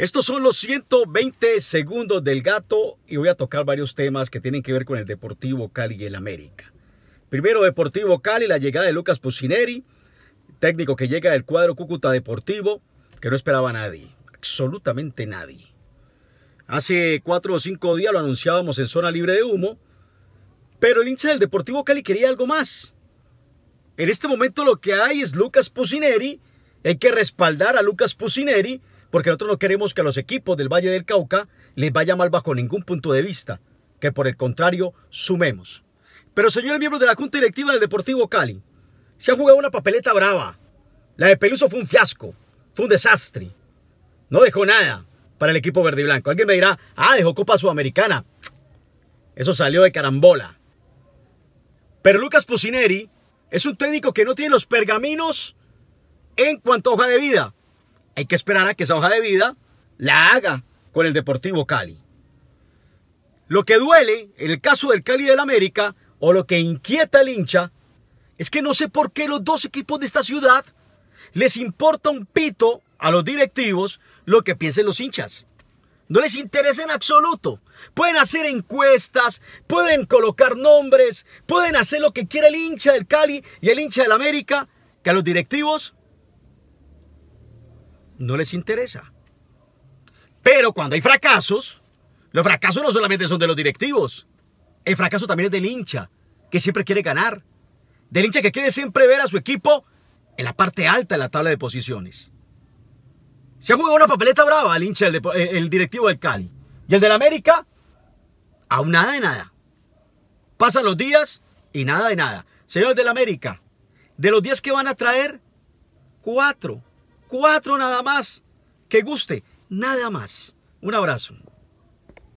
Estos son los 120 segundos del gato y voy a tocar varios temas que tienen que ver con el Deportivo Cali y el América. Primero, Deportivo Cali, la llegada de Lucas Pucineri, técnico que llega del cuadro Cúcuta Deportivo, que no esperaba nadie, absolutamente nadie. Hace cuatro o cinco días lo anunciábamos en zona libre de humo, pero el hincha del Deportivo Cali quería algo más. En este momento lo que hay es Lucas Pucineri, hay que respaldar a Lucas Pucineri, porque nosotros no queremos que a los equipos del Valle del Cauca les vaya mal bajo ningún punto de vista, que por el contrario sumemos. Pero señores miembros de la Junta Directiva del Deportivo Cali, se ha jugado una papeleta brava. La de Peluso fue un fiasco, fue un desastre. No dejó nada para el equipo verde y blanco. Alguien me dirá, ah, dejó Copa Sudamericana. Eso salió de carambola. Pero Lucas Pucineri es un técnico que no tiene los pergaminos en cuanto a hoja de vida. Hay que esperar a que esa hoja de vida la haga con el Deportivo Cali. Lo que duele en el caso del Cali del América, o lo que inquieta al hincha, es que no sé por qué los dos equipos de esta ciudad les importa un pito a los directivos lo que piensen los hinchas. No les interesa en absoluto. Pueden hacer encuestas, pueden colocar nombres, pueden hacer lo que quiera el hincha del Cali y el hincha del América, que a los directivos no les interesa. Pero cuando hay fracasos, los fracasos no solamente son de los directivos. El fracaso también es del hincha, que siempre quiere ganar. Del hincha que quiere siempre ver a su equipo en la parte alta de la tabla de posiciones. Se ha jugado una papeleta brava el hincha, el, eh, directivo del Cali. Y el del América, aún nada de nada. Pasan los días y nada de nada. Señores del América, de los días que van a traer, cuatro, Cuatro nada más que guste, nada más. Un abrazo.